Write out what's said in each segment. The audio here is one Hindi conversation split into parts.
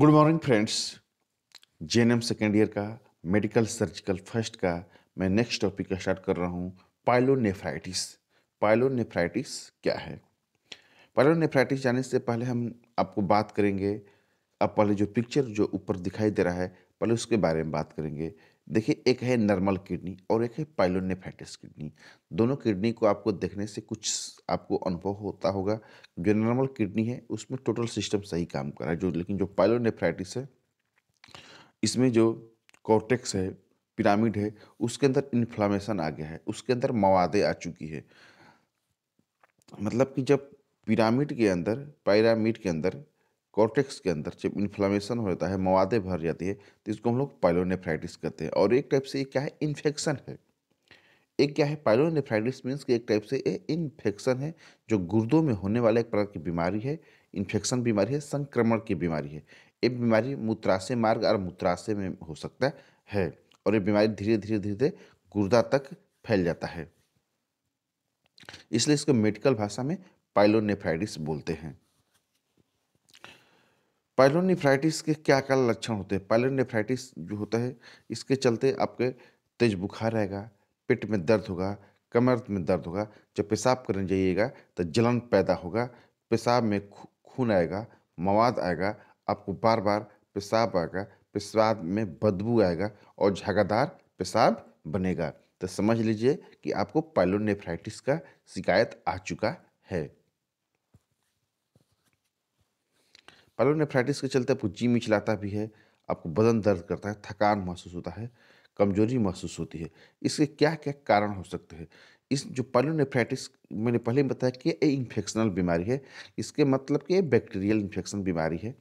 good morning friends J N M second year का मेडिकल सर्जिकल फर्स्ट का मैं नेक्स्ट टॉपिक का स्टार्ट कर रहा हूँ पाइलोनेफ्राइटिस पाइलोनेफ्राइटिस क्या है पाइलोनेफ्राइटिस जाने से पहले हम आपको बात करेंगे अब पहले जो पिक्चर जो ऊपर दिखाई दे रहा है पहले उसके बारे में बात करेंगे देखिए एक है नॉर्मल किडनी और एक है पाइलोनेफाइटिस किडनी दोनों किडनी को आपको देखने से कुछ आपको अनुभव होता होगा जो नॉर्मल किडनी है उसमें टोटल सिस्टम सही काम कर रहा है जो लेकिन जो पाइलोनेफ्राइटिस है इसमें जो कॉर्टेक्स है पिरामिड है उसके अंदर इन्फ्लामेशन आ गया है उसके अंदर मवादे आ चुकी है मतलब कि जब पिरामिड के अंदर पायरामिड के अंदर कॉर्टेक्स के अंदर जब इन्फ्लामेशन होता है मवादे भर जाती है तो इसको हम लोग पाइलोनेफ्राइटिस कहते हैं और एक टाइप से ये क्या है इन्फेक्शन है एक क्या है पाइलोनेफ्राइटिस मीन्स कि एक टाइप से ये इन्फेक्शन है जो गुर्दों में होने वाला एक प्रकार की बीमारी है इन्फेक्शन बीमारी है संक्रमण की बीमारी है ये बीमारी मूत्राशय मार्ग और मूत्राशय में हो सकता है और ये बीमारी धीरे धीरे धीरे धीरे गुर्दा तक फैल जाता है इसलिए इसको मेडिकल भाषा में पाइलोनेफ्राइटिस बोलते हैं पायलोनीफ्राइटिस के क्या क्या लक्षण होते हैं पायलोनीफ्राइटिस जो होता है इसके चलते आपके तेज बुखार आएगा पेट में दर्द होगा कमर में दर्द होगा जब पेशाब करने जाइएगा तो जलन पैदा होगा पेशाब में खून आएगा मवाद आएगा आपको बार बार पेशाब आएगा पेशाब में बदबू आएगा और झागादार पेशाब बनेगा तो समझ लीजिए कि आपको पाइलोनेफ्राइटिस का शिकायत आ चुका है पैलोनेफ्राइटिस के चलते आपको जी मिचलाता भी है आपको बदन दर्द करता है थकान महसूस होता है कमजोरी महसूस होती है इसके क्या क्या कारण हो सकते हैं इस जो पैलोनेफ्राइटिस मैंने पहले बताया कि ये इन्फेक्शनल बीमारी है इसके मतलब कि ये बैक्टीरियल इन्फेक्शन बीमारी है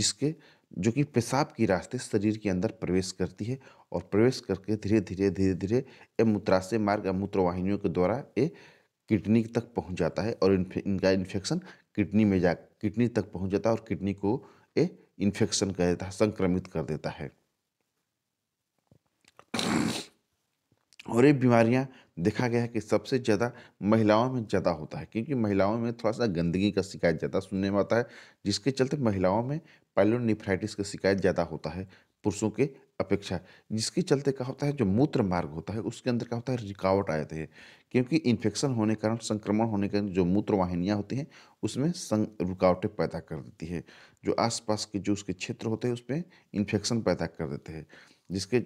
जिसके जो कि पेशाब के रास्ते शरीर के अंदर प्रवेश करती है और प्रवेश करके धीरे धीरे धीरे धीरे ये मूत्राशय मार्ग या मूत्रवाहिनियों के द्वारा ये किडनी तक पहुंच जाता है और इनका इन्फेक्शन किडनी में जा किडनी तक पहुंच जाता है और किडनी को ये इन्फेक्शन कर देता है संक्रमित कर देता है और ये बीमारियां देखा गया है कि सबसे ज़्यादा महिलाओं में ज़्यादा होता है क्योंकि महिलाओं में थोड़ा सा गंदगी का शिकायत ज़्यादा सुनने में आता है जिसके चलते महिलाओं में पैलोनिफ्राइटिस का शिकायत ज़्यादा होता है पुरुषों के अपेक्षा जिसके चलते क्या होता है जो मूत्र मार्ग होता है उसके अंदर क्या होता है रिकावट आ जाती है क्योंकि इन्फेक्शन होने के कारण संक्रमण होने के कारण जो मूत्र वाहिनियाँ होती हैं उसमें रुकावटें पैदा कर देती है जो आसपास के जो उसके क्षेत्र होते हैं उसमें इन्फेक्शन पैदा कर देते हैं जिसके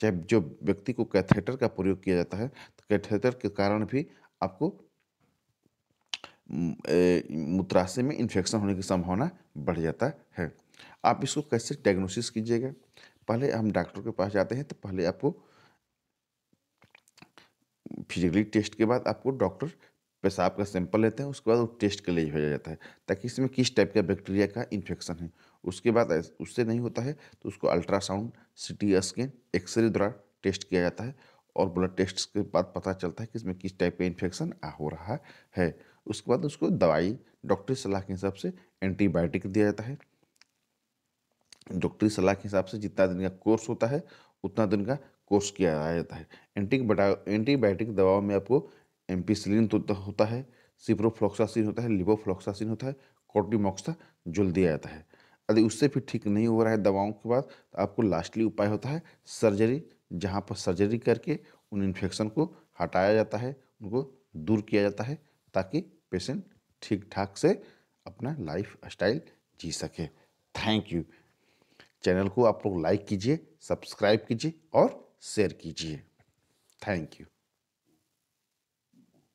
चाहे जो व्यक्ति को कैथेटर का प्रयोग किया जाता है तो कैथेटर के कारण भी आपको मूत्राशय में इन्फेक्शन होने की संभावना बढ़ जाता है आप इसको कैसे डायग्नोसिस कीजिएगा पहले हम डॉक्टर के पास जाते हैं तो पहले आपको फिजिकली टेस्ट के बाद आपको डॉक्टर पेशाब का सैंपल लेते हैं उसके बाद वो टेस्ट के लिए भेजा जाता है ताकि इसमें किस टाइप का बैक्टीरिया का इन्फेक्शन है उसके बाद उससे नहीं होता है तो उसको अल्ट्रासाउंड सी स्कैन एक्सरे द्वारा टेस्ट किया जाता है और ब्लड टेस्ट के बाद पता चलता है कि इसमें किस टाइप का इन्फेक्शन हो रहा है उसके बाद उसको दवाई डॉक्टरी सलाह के हिसाब से एंटीबायोटिक दिया जाता है डॉक्टरी सलाह के हिसाब से जितना दिन का कोर्स होता है उतना दिन का कोर्स किया जाता है बटा एंटीबायोटिक दवाओं में आपको एम्पीसिलिन तो, तो होता है सिप्रोफ्लोक्सासिन होता है लिबोफ्लोक्सासिन होता है कोटिमोक्सा जुल दिया जाता है यदि उससे फिर ठीक नहीं हो रहा है दवाओं के बाद तो आपको लास्टली उपाय होता है सर्जरी जहाँ पर सर्जरी करके उन इन्फेक्शन को हटाया जाता है उनको दूर किया जाता है ताकि पेशेंट ठीक ठाक से अपना लाइफ स्टाइल जी सके थैंक यू चैनल को आप लोग लाइक कीजिए सब्सक्राइब कीजिए और शेयर कीजिए थैंक यू